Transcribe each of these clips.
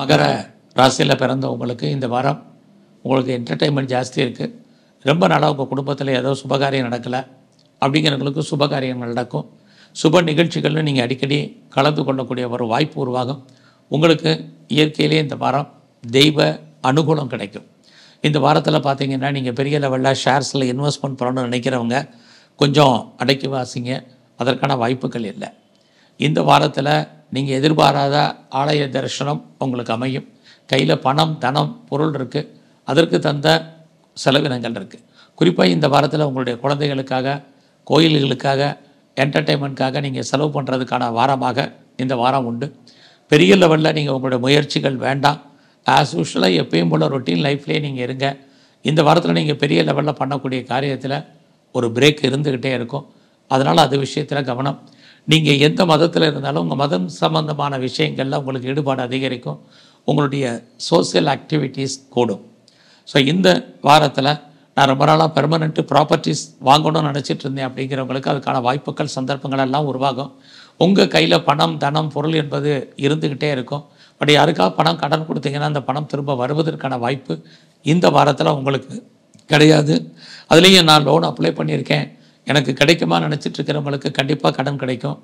மகர ராசியில் பிறந்தவங்களுக்கு இந்த வாரம் உங்களுக்கு என்டர்டெயின்மெண்ட் ஜாஸ்தி இருக்குது ரொம்ப நாளாக உங்கள் குடும்பத்தில் ஏதோ சுபகாரியம் நடக்கலை அப்படிங்கிறவங்களுக்கு சுபகாரியங்கள் நடக்கும் சுப நிகழ்ச்சிகள்னு நீங்கள் அடிக்கடி கலந்து கொள்ளக்கூடிய ஒரு வாய்ப்பு உருவாகும் உங்களுக்கு இயற்கையிலே இந்த வாரம் தெய்வ அனுகூலம் கிடைக்கும் இந்த வாரத்தில் பார்த்தீங்கன்னா நீங்கள் பெரிய லெவலில் ஷேர்ஸில் இன்வெஸ்ட்மெண்ட் பண்ணணும்னு நினைக்கிறவங்க கொஞ்சம் அடைக்கி வாசிங்க அதற்கான வாய்ப்புகள் இல்லை இந்த வாரத்தில் நீங்கள் எதிர்பாராத ஆலய தரிசனம் உங்களுக்கு அமையும் கையில் பணம் தனம் பொருள் இருக்குது அதற்கு தந்த செலவினங்கள் இருக்குது குறிப்பாக இந்த வாரத்தில் உங்களுடைய குழந்தைகளுக்காக கோயில்களுக்காக என்டர்டெயின்மெண்ட்காக நீங்கள் செலவு பண்ணுறதுக்கான வாரமாக இந்த வாரம் உண்டு பெரிய லெவலில் நீங்கள் உங்களுடைய முயற்சிகள் வேண்டாம் ஆஸ் யூஷுவலாக எப்பயும் போல் ரொட்டீன் லைஃப்லேயே நீங்கள் இருங்க இந்த வாரத்தில் நீங்கள் பெரிய லெவலில் பண்ணக்கூடிய காரியத்தில் ஒரு பிரேக் இருந்துக்கிட்டே இருக்கும் அதனால் அது விஷயத்தில் கவனம் நீங்கள் எந்த மதத்தில் இருந்தாலும் உங்கள் மதம் சம்மந்தமான விஷயங்களில் உங்களுக்கு ஈடுபாடு அதிகரிக்கும் உங்களுடைய சோசியல் ஆக்டிவிட்டீஸ் கூடும் ஸோ இந்த வாரத்தில் நான் ரொம்ப நாளாக பெர்மனெண்ட்டு ப்ராப்பர்ட்டிஸ் வாங்கணும்னு நினச்சிட்டு இருந்தேன் அப்படிங்கிறவங்களுக்கு அதுக்கான வாய்ப்புகள் சந்தர்ப்பங்கள் எல்லாம் உருவாகும் உங்கள் கையில் பணம் தனம் பொருள் என்பது இருந்துக்கிட்டே இருக்கும் பட் யாருக்காக பணம் கடன் கொடுத்தீங்கன்னா அந்த பணம் திரும்ப வருவதற்கான வாய்ப்பு இந்த வாரத்தில் உங்களுக்கு கிடையாது அதுலேயும் நான் லோன் அப்ளை பண்ணியிருக்கேன் எனக்கு கிடைக்குமா நினச்சிட்டு இருக்கிறவங்களுக்கு கண்டிப்பாக கடன் கிடைக்கும்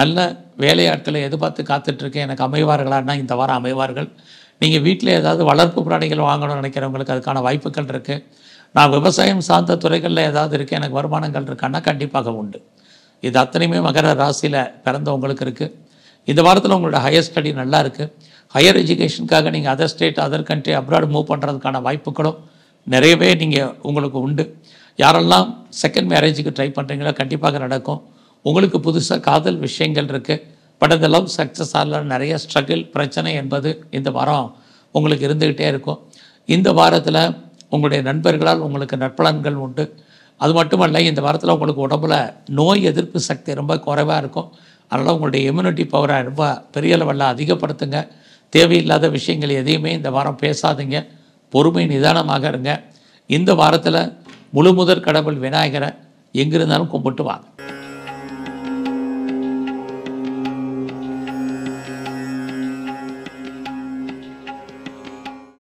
நல்ல வேலையாட்களை எதிர்பார்த்து காத்துட்ருக்கேன் எனக்கு அமைவார்களான்னா இந்த வாரம் அமைவார்கள் நீங்கள் வீட்டில் ஏதாவது வளர்ப்பு பிராணிகள் வாங்கணும்னு நினைக்கிறவங்களுக்கு அதுக்கான வாய்ப்புகள் இருக்குது நான் விவசாயம் சார்ந்த துறைகளில் ஏதாவது இருக்குது எனக்கு வருமானங்கள் இருக்கான்னா கண்டிப்பாக உண்டு இது அத்தனையுமே மகர ராசியில் பிறந்தவங்களுக்கு இருக்குது இந்த வாரத்தில் உங்களோட ஹையர் ஸ்டடி நல்லா இருக்குது ஹையர் எஜுகேஷனுக்காக நீங்கள் other state other country abroad move பண்ணுறதுக்கான வாய்ப்புகளும் நிறையவே நீங்கள் உங்களுக்கு உண்டு யாரெல்லாம் செகண்ட் மேரேஜுக்கு ட்ரை பண்ணுறீங்களோ கண்டிப்பாக நடக்கும் உங்களுக்கு புதுசாக காதல் விஷயங்கள் இருக்குது பட் அந்த லவ் சக்ஸஸ் ஆகல நிறைய ஸ்ட்ரகிள் பிரச்சனை என்பது இந்த வாரம் உங்களுக்கு இருந்துக்கிட்டே இருக்கும் இந்த வாரத்தில் உங்களுடைய நண்பர்களால் உங்களுக்கு நற்பலன்கள் உண்டு அது மட்டுமல்ல இந்த வாரத்தில் உங்களுக்கு உடம்புல நோய் எதிர்ப்பு சக்தி ரொம்ப குறைவாக இருக்கும் அதனால் உங்களுடைய இம்யூனிட்டி பவரை ரொம்ப பெரிய லெவலில் அதிகப்படுத்துங்க தேவையில்லாத விஷயங்கள் எதையுமே இந்த வாரம் பேசாதீங்க பொறுமை நிதானமாக இருங்க இந்த வாரத்தில் முழு முதற் கடவுள் விநாயகரை எங்கிருந்தாலும் கும்பிட்டு வாங்க